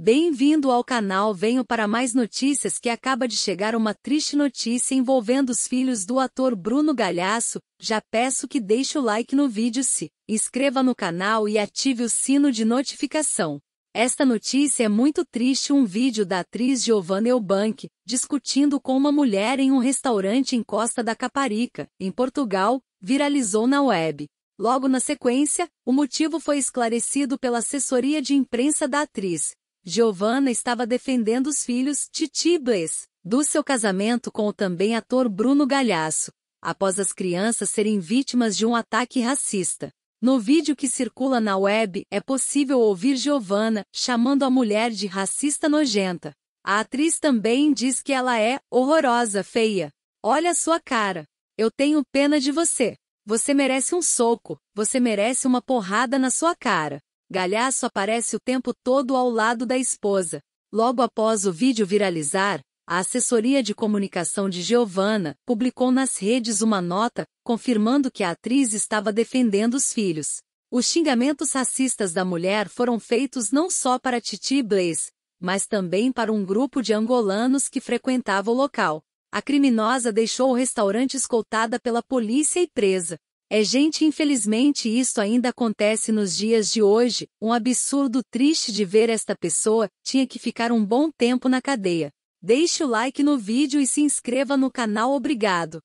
Bem-vindo ao canal Venho para mais notícias que acaba de chegar uma triste notícia envolvendo os filhos do ator Bruno Galhaço, já peço que deixe o like no vídeo se inscreva no canal e ative o sino de notificação. Esta notícia é muito triste um vídeo da atriz Giovanna Eubank, discutindo com uma mulher em um restaurante em Costa da Caparica, em Portugal, viralizou na web. Logo na sequência, o motivo foi esclarecido pela assessoria de imprensa da atriz, Giovanna estava defendendo os filhos Titi Blaise, do seu casamento com o também ator Bruno Galhaço, após as crianças serem vítimas de um ataque racista. No vídeo que circula na web, é possível ouvir Giovanna chamando a mulher de racista nojenta. A atriz também diz que ela é horrorosa, feia. Olha a sua cara. Eu tenho pena de você. Você merece um soco, você merece uma porrada na sua cara. Galhaço aparece o tempo todo ao lado da esposa. Logo após o vídeo viralizar, a assessoria de comunicação de Giovanna publicou nas redes uma nota confirmando que a atriz estava defendendo os filhos. Os xingamentos racistas da mulher foram feitos não só para Titi Blaze, mas também para um grupo de angolanos que frequentava o local. A criminosa deixou o restaurante escoltada pela polícia e presa. É gente, infelizmente isso ainda acontece nos dias de hoje, um absurdo triste de ver esta pessoa, tinha que ficar um bom tempo na cadeia. Deixe o like no vídeo e se inscreva no canal obrigado.